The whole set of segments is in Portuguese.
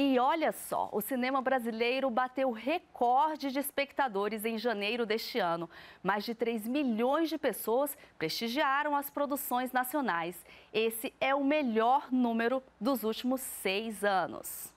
E olha só, o cinema brasileiro bateu recorde de espectadores em janeiro deste ano. Mais de 3 milhões de pessoas prestigiaram as produções nacionais. Esse é o melhor número dos últimos seis anos.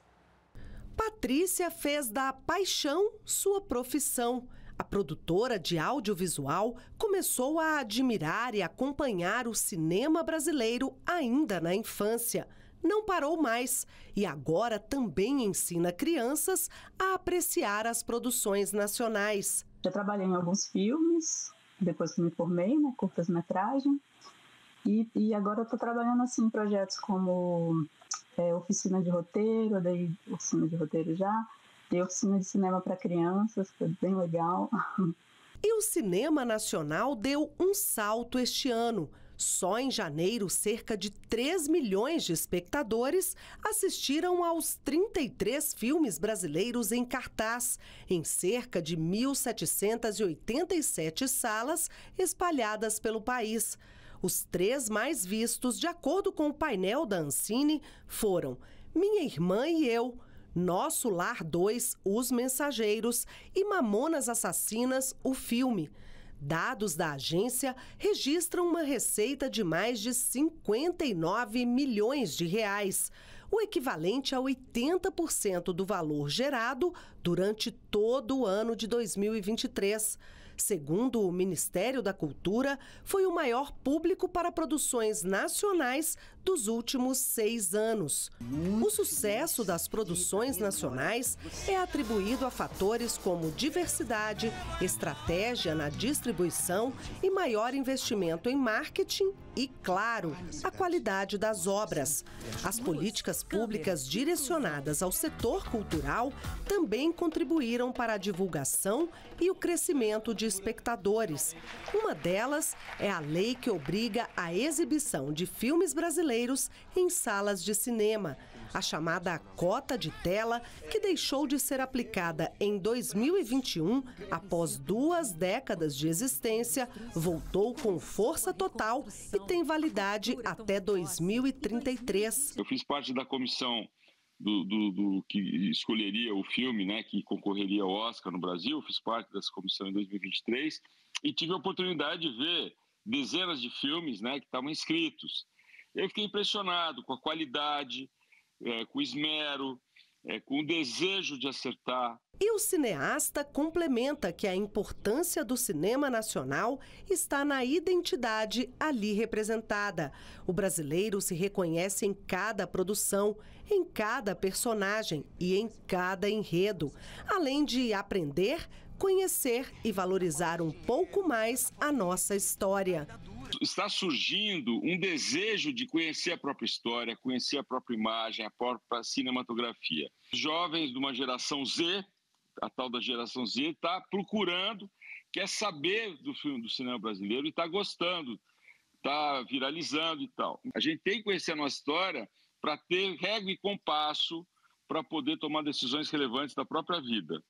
Patrícia fez da paixão sua profissão. A produtora de audiovisual começou a admirar e acompanhar o cinema brasileiro ainda na infância não parou mais e agora também ensina crianças a apreciar as produções nacionais. Já trabalhei em alguns filmes, depois que me formei, né, curtas-metragem, e, e agora estou trabalhando assim, em projetos como é, oficina de roteiro, daí oficina de roteiro já, e oficina de cinema para crianças, foi bem legal. E o cinema nacional deu um salto este ano só em janeiro, cerca de 3 milhões de espectadores assistiram aos 33 filmes brasileiros em cartaz, em cerca de 1.787 salas espalhadas pelo país. Os três mais vistos, de acordo com o painel da Ancine, foram Minha Irmã e Eu, Nosso Lar 2, Os Mensageiros e Mamonas Assassinas, o filme. Dados da agência registram uma receita de mais de 59 milhões de reais, o equivalente a 80% do valor gerado durante todo o ano de 2023. Segundo o Ministério da Cultura, foi o maior público para produções nacionais dos últimos seis anos. O sucesso das produções nacionais é atribuído a fatores como diversidade, estratégia na distribuição e maior investimento em marketing e, claro, a qualidade das obras. As políticas públicas direcionadas ao setor cultural também contribuíram para a divulgação e o crescimento de espectadores. Uma delas é a lei que obriga a exibição de filmes brasileiros brasileiros em salas de cinema. A chamada cota de tela, que deixou de ser aplicada em 2021, após duas décadas de existência, voltou com força total e tem validade até 2033. Eu fiz parte da comissão do, do, do, que escolheria o filme, né, que concorreria ao Oscar no Brasil, fiz parte dessa comissão em 2023 e tive a oportunidade de ver dezenas de filmes, né, que estavam inscritos. Eu fiquei impressionado com a qualidade, é, com o esmero, é, com o desejo de acertar. E o cineasta complementa que a importância do cinema nacional está na identidade ali representada. O brasileiro se reconhece em cada produção, em cada personagem e em cada enredo, além de aprender, conhecer e valorizar um pouco mais a nossa história está surgindo um desejo de conhecer a própria história, conhecer a própria imagem, a própria cinematografia. Jovens de uma geração Z, a tal da geração Z, está procurando, quer saber do filme do cinema brasileiro e está gostando, está viralizando e tal. A gente tem que conhecer a nossa história para ter régua e compasso para poder tomar decisões relevantes da própria vida.